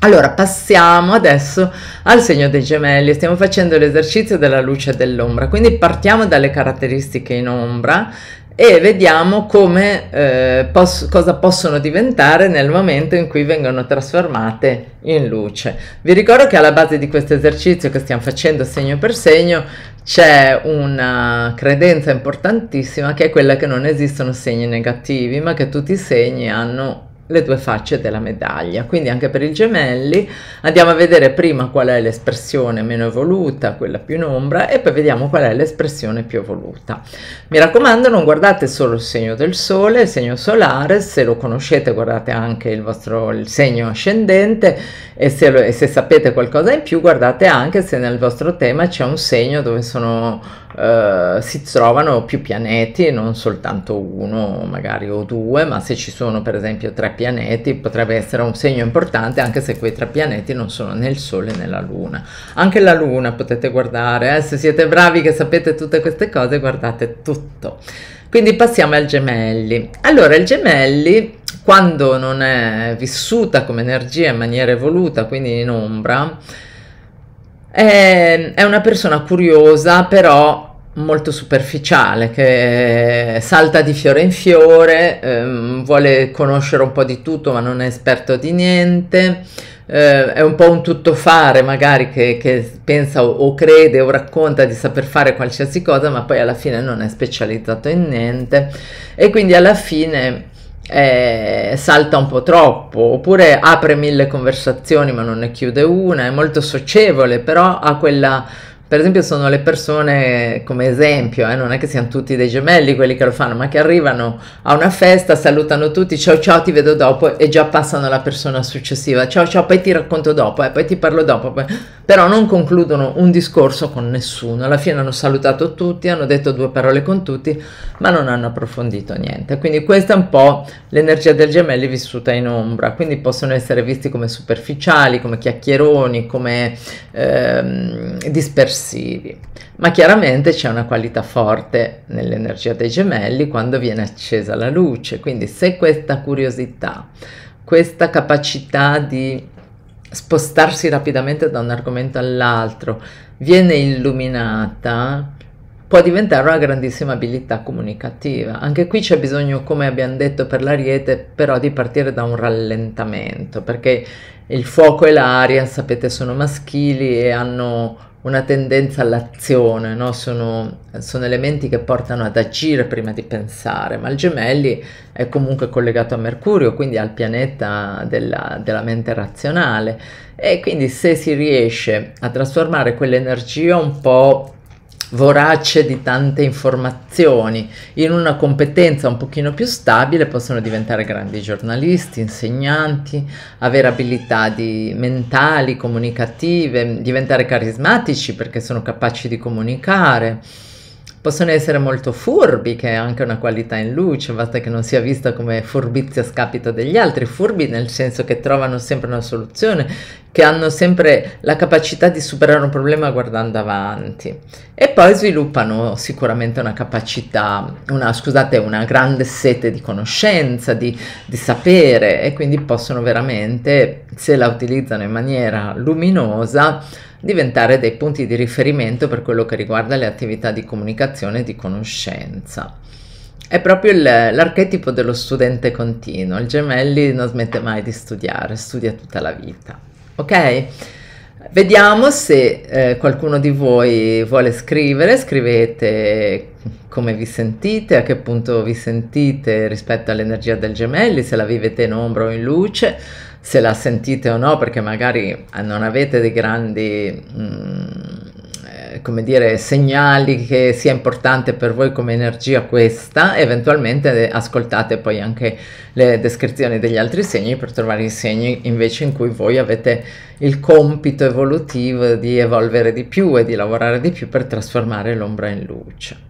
Allora, passiamo adesso al segno dei gemelli, stiamo facendo l'esercizio della luce e dell'ombra, quindi partiamo dalle caratteristiche in ombra e vediamo come, eh, pos cosa possono diventare nel momento in cui vengono trasformate in luce. Vi ricordo che alla base di questo esercizio che stiamo facendo segno per segno c'è una credenza importantissima che è quella che non esistono segni negativi, ma che tutti i segni hanno le due facce della medaglia. Quindi anche per i gemelli andiamo a vedere prima qual è l'espressione meno evoluta, quella più in ombra, e poi vediamo qual è l'espressione più evoluta. Mi raccomando, non guardate solo il segno del sole, il segno solare, se lo conoscete guardate anche il vostro il segno ascendente e se, lo, e se sapete qualcosa in più guardate anche se nel vostro tema c'è un segno dove sono Uh, si trovano più pianeti, non soltanto uno magari o due, ma se ci sono per esempio tre pianeti potrebbe essere un segno importante anche se quei tre pianeti non sono né il Sole né la Luna. Anche la Luna potete guardare, eh? se siete bravi che sapete tutte queste cose guardate tutto. Quindi passiamo al gemelli. Allora il gemelli quando non è vissuta come energia in maniera evoluta, quindi in ombra, è, è una persona curiosa però molto superficiale che salta di fiore in fiore, ehm, vuole conoscere un po' di tutto ma non è esperto di niente, eh, è un po' un tuttofare magari che, che pensa o, o, crede o racconta di saper fare qualsiasi cosa ma poi alla fine non è specializzato in niente e quindi alla fine eh, salta un po' troppo oppure apre mille conversazioni ma non ne chiude una, è molto socievole però ha quella per esempio sono le persone come esempio, eh, non è che siano tutti dei gemelli quelli che lo fanno, ma che arrivano a una festa, salutano tutti, ciao ciao ti vedo dopo e già passano alla persona successiva, ciao ciao poi ti racconto dopo, eh, poi ti parlo dopo, poi... però non concludono un discorso con nessuno, alla fine hanno salutato tutti, hanno detto due parole con tutti, ma non hanno approfondito niente, quindi questa è un po' l'energia del gemelli vissuta in ombra, quindi possono essere visti come superficiali, come chiacchieroni, come ehm, dispersioni progressivi, ma chiaramente c'è una qualità forte nell'energia dei gemelli quando viene accesa la luce, quindi se questa curiosità, questa capacità di spostarsi rapidamente da un argomento all'altro viene illuminata, può diventare una grandissima abilità comunicativa. Anche qui c'è bisogno, come abbiamo detto per l'ariete, però di partire da un rallentamento, perché il fuoco e l'aria, sapete, sono maschili e hanno una tendenza all'azione, no? sono, sono, elementi che portano ad agire prima di pensare, ma il gemelli è comunque collegato a Mercurio, quindi al pianeta della, della mente razionale e quindi se si riesce a trasformare quell'energia un po' vorace di tante informazioni, in una competenza un pochino più stabile possono diventare grandi giornalisti, insegnanti, avere abilità di mentali, comunicative, diventare carismatici perché sono capaci di comunicare possono essere molto furbi, che è anche una qualità in luce, basta che non sia vista come furbizia a scapito degli altri, furbi nel senso che trovano sempre una soluzione, che hanno sempre la capacità di superare un problema guardando avanti e poi sviluppano sicuramente una capacità, una, scusate, una grande sete di conoscenza, di, di sapere e quindi possono veramente, se la utilizzano in maniera luminosa, diventare dei punti di riferimento per quello che riguarda le attività di comunicazione e di conoscenza. È proprio il, l'archetipo dello studente continuo, il gemelli non smette mai di studiare, studia tutta la vita. Ok? Vediamo se eh, qualcuno di voi vuole scrivere, scrivete come vi sentite, a che punto vi sentite rispetto all'energia del gemelli, se la vivete in ombra o in luce, se la sentite o no, perché magari eh, non avete dei grandi... Mm, eh, come dire, segnali che sia importante per voi come energia questa, eventualmente eh, ascoltate poi anche le descrizioni degli altri segni per trovare i segni invece in cui voi avete il compito evolutivo di evolvere di più e di lavorare di più per trasformare l'ombra in luce.